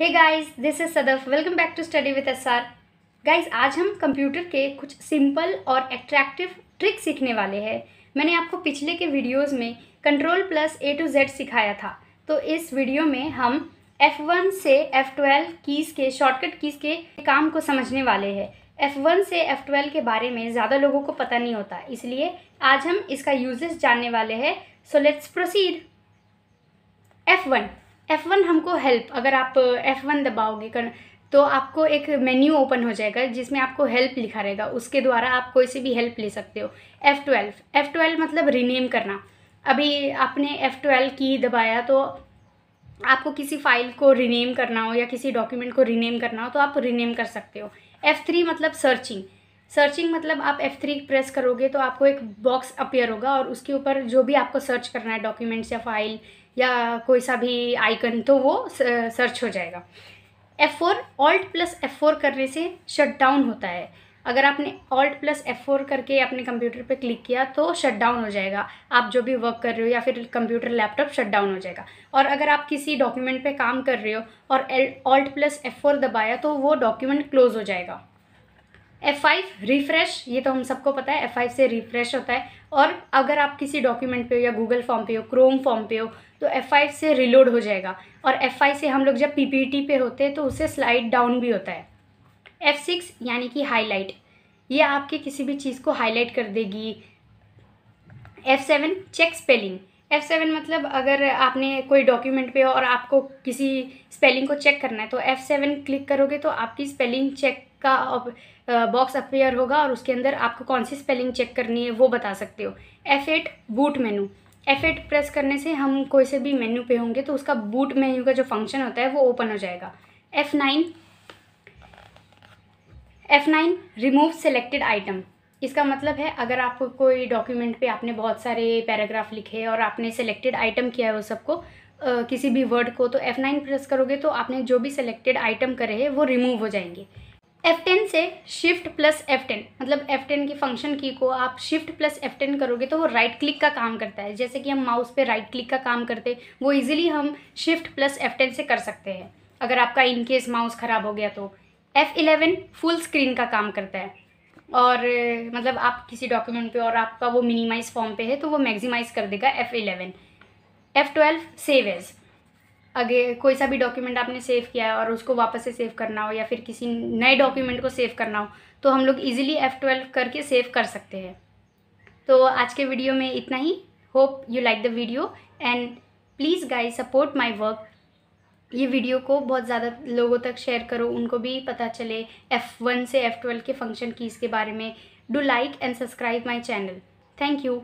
hey guys this is Sadaf welcome back to study with S R guys आज हम computer के कुछ simple और एट्रैक्टिव ट्रिक सीखने वाले हैं मैंने आपको पिछले के वीडियोस में control plus A to Z सिखाया था तो इस वीडियो में हम F1 से F12 कीज़ के शॉर्टकट कीज़ के काम को समझने वाले हैं F1 से F12 के बारे में ज़्यादा लोगों को पता नहीं होता इसलिए आज हम इसका यूजेस जानने वाले हैं so let's proceed one F1 हमको हेल्प अगर आप uh, F1 दबाओगे कर तो आपको एक मेन्यू ओपन हो जाएगा जिसमें आपको हेल्प लिखा रहेगा उसके द्वारा आप कोई से भी हेल्प ले सकते हो F12 F12 मतलब रीनेम करना अभी आपने F12 की दबाया तो आपको किसी फाइल को रीनेम करना हो या किसी डॉक्यूमेंट को रीनेम करना हो तो आप रीनेम कर सकते हो F3 मतलब सर्चिंग सर्चिंग मतलब आप F3 प्रेस करोगे तो आपको एक बॉक्स अपेयर होगा और उसके ऊपर जो भी आपको सर्च करना है डॉक्यूमेंट्स या फाइल या कोई सा भी आइकन तो वो सर्च हो जाएगा F four alt plus F four करने से शट डाउन होता है अगर आपने ऑल्ट प्लस एफ़ फोर करके अपने कंप्यूटर पे क्लिक किया तो शट डाउन हो जाएगा आप जो भी वर्क कर रहे हो या फिर कंप्यूटर लैपटॉप शट डाउन हो जाएगा और अगर आप किसी डॉक्यूमेंट पे काम कर रहे हो और ऑल्ट प्लस एफ़ फोर दबाया तो वो डॉक्यूमेंट क्लोज हो जाएगा F5 रिफ्रेश ये तो हम सबको पता है F5 से रिफ्रेश होता है और अगर आप किसी डॉक्यूमेंट पे हो या गूगल फॉर्म पे हो क्रोम फॉर्म पे हो तो F5 से रिलोड हो जाएगा और F5 से हम लोग जब टी पे होते हैं तो उससे स्लाइड डाउन भी होता है F6 यानी कि हाईलाइट ये आपके किसी भी चीज़ को हाईलाइट कर देगी F7 check spelling F seven मतलब अगर आपने कोई डॉक्यूमेंट पे हो और आपको किसी स्पेलिंग को चेक करना है तो एफ़ सेवन क्लिक करोगे तो आपकी स्पेलिंग चेक का बॉक्स अपेयर होगा और उसके अंदर आपको कौन सी स्पेलिंग चेक करनी है वो बता सकते हो F eight boot menu F eight press करने से हम कोई से भी मेन्यू पे होंगे तो उसका बूट मेन्यू का जो फंक्शन होता है वो ओपन हो जाएगा F nine F nine remove selected item इसका मतलब है अगर आपको कोई डॉक्यूमेंट पे आपने बहुत सारे पैराग्राफ लिखे और आपने सेलेक्टेड आइटम किया है वो सबको किसी भी वर्ड को तो एफ़ नाइन प्रेस करोगे तो आपने जो भी सेलेक्टेड आइटम करे हैं वो रिमूव हो जाएंगे F10 से शिफ्ट प्लस F10 मतलब F10 की फंक्शन की को आप शिफ्ट प्लस F10 करोगे तो वो राइट right क्लिक का काम करता है जैसे कि हम माउस पे राइट right क्लिक का काम करते वो इजीली हम शिफ्ट प्लस F10 से कर सकते हैं अगर आपका इनकेस माउस ख़राब हो गया तो F11 फुल स्क्रीन का काम करता है और मतलब आप किसी डॉक्यूमेंट पे और आपका वो मिनिमाइज फॉर्म पे है तो वो मैक्सिमाइज कर देगा एफ़ इलेवन सेव एज़ अगे कोई सा भी डॉक्यूमेंट आपने सेव किया है और उसको वापस से सेव करना हो या फिर किसी नए डॉक्यूमेंट को सेव करना हो तो हम लोग इजीली ट्वेल्व करके सेव कर सकते हैं तो आज के वीडियो में इतना ही hope you like the video and please guy support my work ये वीडियो को बहुत ज़्यादा लोगों तक शेयर करो उनको भी पता चले F1 से F12 के फंक्शन कीज़ के बारे में do like and subscribe my channel thank you